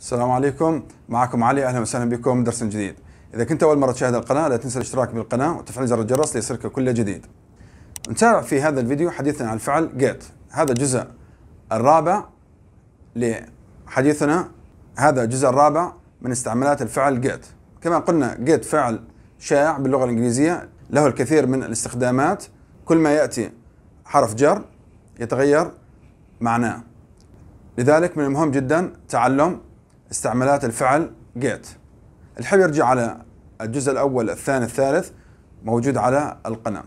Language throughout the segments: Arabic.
السلام عليكم معكم علي اهلا وسهلا بكم درس جديد اذا كنت اول مره تشاهد القناه لا تنسى الاشتراك بالقناه وتفعيل زر الجرس ليصلك كل جديد نتابع في هذا الفيديو حديثنا عن الفعل get هذا الجزء الرابع لحديثنا هذا الجزء الرابع من استعمالات الفعل get كما قلنا get فعل شائع باللغه الانجليزيه له الكثير من الاستخدامات كل ما ياتي حرف جر يتغير معناه لذلك من المهم جدا تعلم استعمالات الفعل get الحين يرجع على الجزء الأول الثاني الثالث موجود على القناة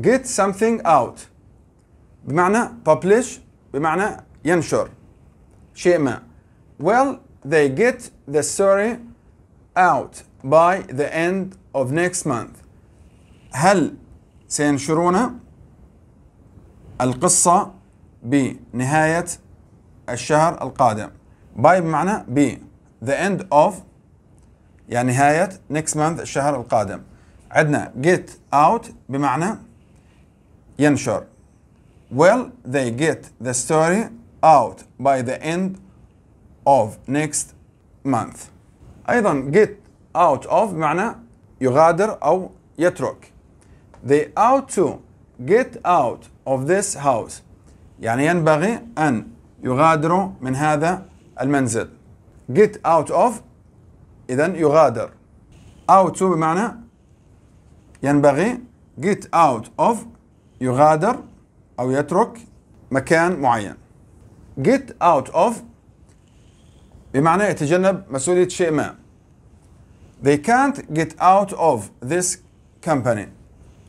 get something out بمعنى publish بمعنى ينشر شيء ما well they get the story out by the end of next month هل سينشرون القصة بنهاية الشهر القادم باي بمعنى بي the end of يعني نهاية next month الشهر القادم عندنا get out بمعنى ينشر will they get the story out by the end of next month أيضا get out of بمعنى يغادر أو يترك they ought to get out of this house يعني ينبغي أن يغادروا من هذا المنزل get out of إذا يغادر out to بمعنى ينبغي get out of يغادر أو يترك مكان معين get out of بمعنى يتجنب مسؤولية شيء ما they can't get out of this company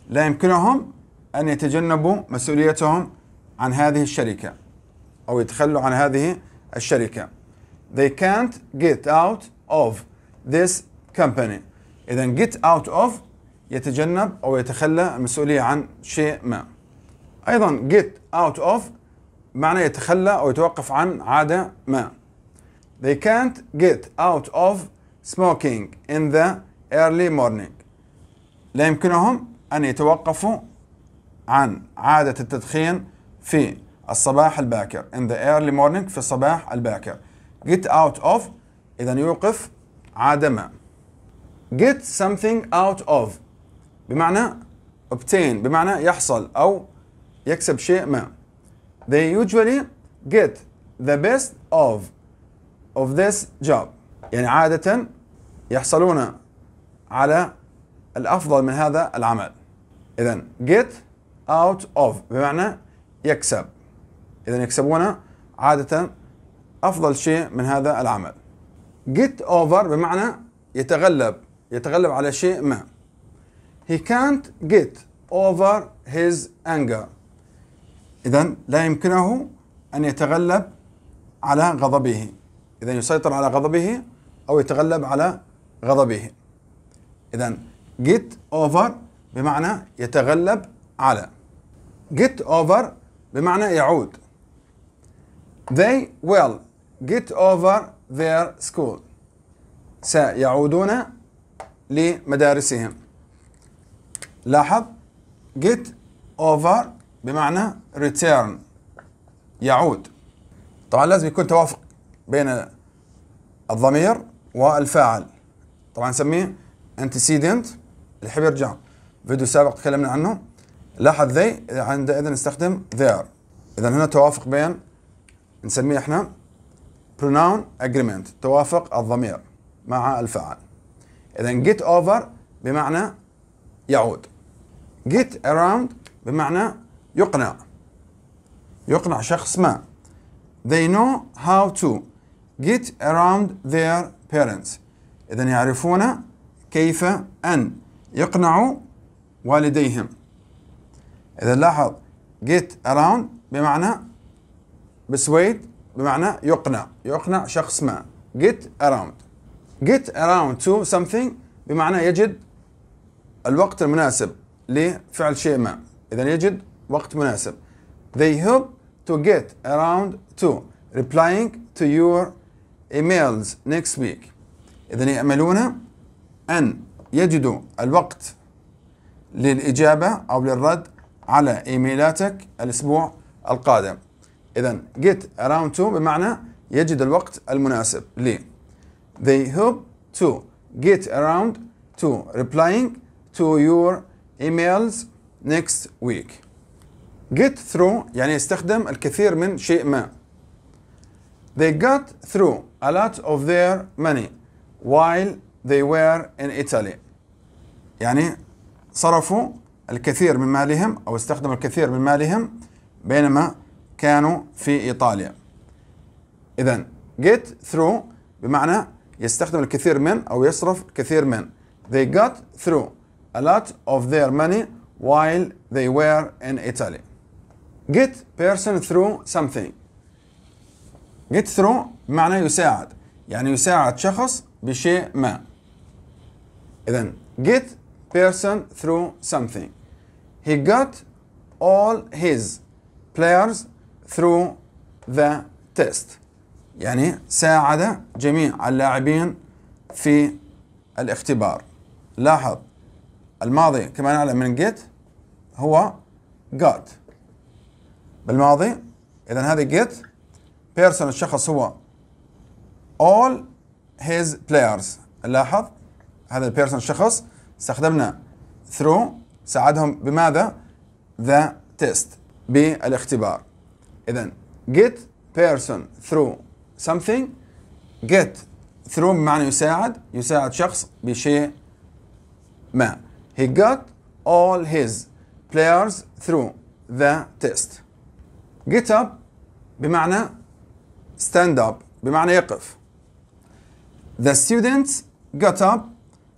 لا يمكنهم أن يتجنبوا مسؤوليتهم عن هذه الشركة أو يتخلوا عن هذه الشركة They can't get out of this company. إذا get out of يتجنب أو يتخلى المسؤولية عن شيء ما. أيضا get out of معنى يتخلى أو يتوقف عن عادة ما. They can't get out of smoking in the early morning. لا يمكنهم أن يتوقفوا عن عادة التدخين في الصباح الباكر in the early morning في الصباح الباكر. get out of إذا يوقف عدم get something out of بمعنى obtain بمعنى يحصل أو يكسب شيء ما they usually get the best of of this job يعني عادة يحصلون على الأفضل من هذا العمل إذا get out of بمعنى يكسب إذا يكسبون عادة أفضل شيء من هذا العمل get over بمعنى يتغلب يتغلب على شيء ما he can't get over his anger إذا لا يمكنه أن يتغلب على غضبه إذا يسيطر على غضبه أو يتغلب على غضبه إذا get over بمعنى يتغلب على get over بمعنى يعود they will get over their school سيعودون لمدارسهم لاحظ get over بمعنى return يعود طبعا لازم يكون توافق بين الضمير والفاعل طبعا نسميه antecedent اللي حب يرجع فيديو سابق تكلمنا عنه لاحظ ذي عندئذ نستخدم there اذا هنا توافق بين نسميه احنا pronoun agreement توافق الضمير مع الفعل اذا get over بمعنى يعود get around بمعنى يقنع يقنع شخص ما they know how to get around their parents إذا يعرفون كيف أن يقنعوا والديهم إذا لاحظ get around بمعنى persuade بمعنى يقنع يقنع شخص ما get around get around to something بمعنى يجد الوقت المناسب لفعل شيء ما إذا يجد وقت مناسب they hope to get around to replying to your emails next week إذا يأملون أن يجدوا الوقت للإجابة أو للرد على إيميلاتك الأسبوع القادم إذا get around to بمعنى يجد الوقت المناسب لي. They hope to get around to replying to your emails next week. Get through يعني يستخدم الكثير من شيء ما. They got through a lot of their money while they were in Italy. يعني صرفوا الكثير من مالهم أو استخدموا الكثير من مالهم بينما كانوا في إيطاليا إذا get through بمعنى يستخدم الكثير من أو يصرف كثير من they got through a lot of their money while they were in Italy get person through something get through بمعنى يساعد يعني يساعد شخص بشيء ما إذا get person through something he got all his players through the test يعني ساعد جميع اللاعبين في الاختبار لاحظ الماضي كما نعلم من get هو got بالماضي اذا هذا get person الشخص هو all his players لاحظ هذا person الشخص استخدمنا through ساعدهم بماذا the test بالاختبار إذا get person through something get through بمعنى يساعد يساعد شخص بشيء ما he got all his players through the test get up بمعنى stand up بمعنى يقف the students got up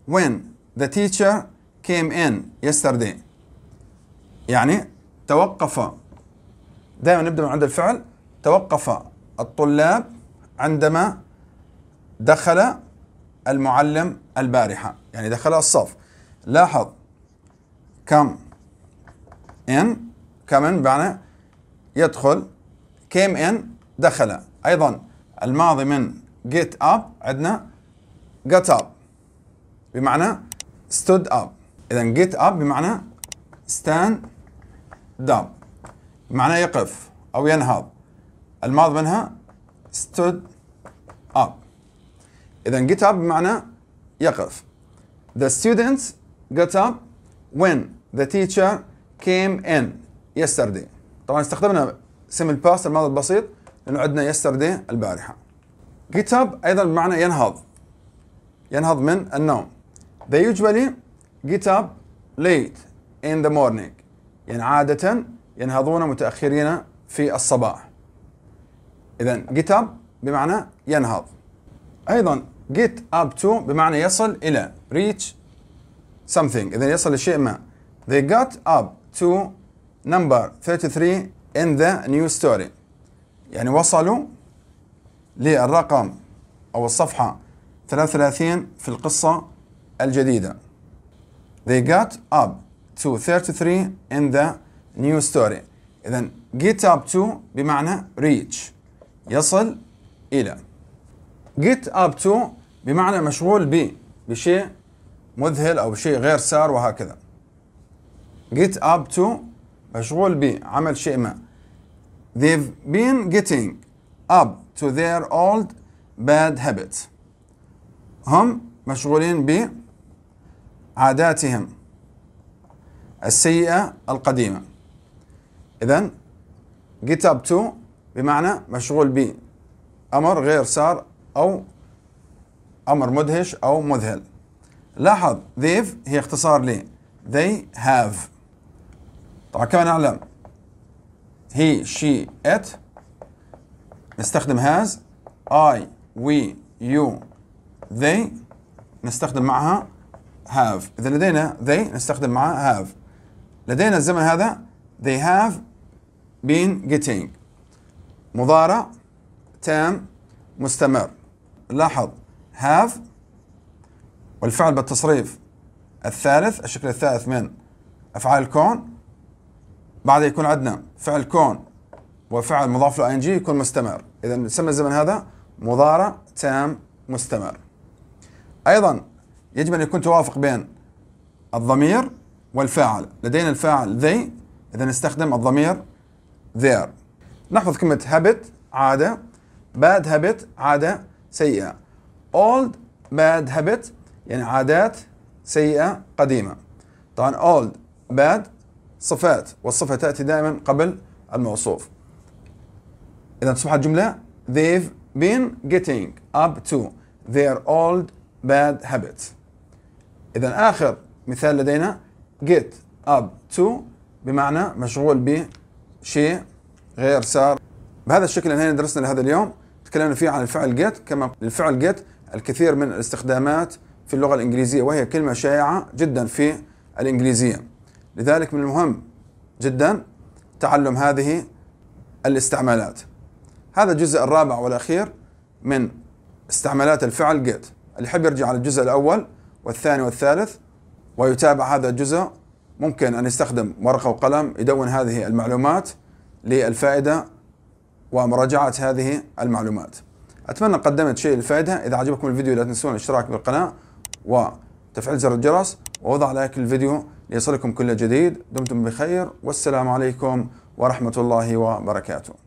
when the teacher came in yesterday يعني توقف دائما نبدا من عند الفعل توقف الطلاب عندما دخل المعلم البارحة يعني دخل الصف لاحظ كم ان كم ان بمعنى يدخل كيم ان دخل ايضا الماضي من get up عندنا get up بمعنى stood up اذا get up بمعنى stand up معناه يقف أو ينهض الماض منها stood up إذا get up بمعنى يقف The students got up when the teacher came in yesterday طبعا استخدمنا simple past الماضي البسيط لأنه عندنا yesterday البارحة get up أيضا بمعنى ينهض ينهض من النوم They usually get up late in the morning يعني عادة ينهضون متأخرين في الصباح إذا get up بمعنى ينهض أيضا get up to بمعنى يصل إلى reach something إذا يصل لشيء ما they got up to number 33 in the new story يعني وصلوا للرقم أو الصفحة 33 في القصة الجديدة They got up to 33 in the نيو ستوري اذا جيت اب تو بمعنى ريتش يصل الى جيت اب تو بمعنى مشغول ب بشيء مذهل او شيء غير سار وهكذا جيت اب تو مشغول ب عمل شيء ما they've been getting up to their old bad habits هم مشغولين بعاداتهم السيئة القديمة إذا اب تو بمعنى مشغول ب أمر غير سار أو أمر مدهش أو مذهل لاحظ they've هي اختصار ل they have طبعا كما نعلم he she it نستخدم has I we you they نستخدم معها have إذا لدينا they نستخدم معها have لدينا الزمن هذا they have been getting مضارع تام مستمر لاحظ have والفعل بالتصريف الثالث الشكل الثالث من أفعال الكون بعد يكون عندنا فعل كون وفعل مضاف له ing يكون مستمر إذا نسمى الزمن هذا مضارع تام مستمر أيضا يجب أن يكون توافق بين الضمير والفاعل لدينا الفاعل they إذا نستخدم الضمير there نحفظ كلمة habit عادة bad habit عادة سيئة old bad habit يعني عادات سيئة قديمة طبعا old bad صفات والصفة تأتي دائما قبل الموصوف إذا تصبح الجملة they've been getting up to their old bad habits إذا آخر مثال لدينا get up to بمعنى مشغول بشيء غير سار بهذا الشكل انهينا درسنا لهذا اليوم تكلمنا فيه عن الفعل get كما الفعل get الكثير من الاستخدامات في اللغة الإنجليزية وهي كلمة شائعة جدا في الإنجليزية لذلك من المهم جدا تعلم هذه الاستعمالات هذا الجزء الرابع والأخير من استعمالات الفعل get اللي يحب يرجع على الجزء الأول والثاني والثالث ويتابع هذا الجزء ممكن أن يستخدم ورقة وقلم يدون هذه المعلومات للفائدة ومراجعة هذه المعلومات أتمنى قدمت شيء للفائدة إذا عجبكم الفيديو لا تنسون الاشتراك بالقناة وتفعيل زر الجرس ووضع لايك للفيديو ليصلكم كل جديد دمتم بخير والسلام عليكم ورحمة الله وبركاته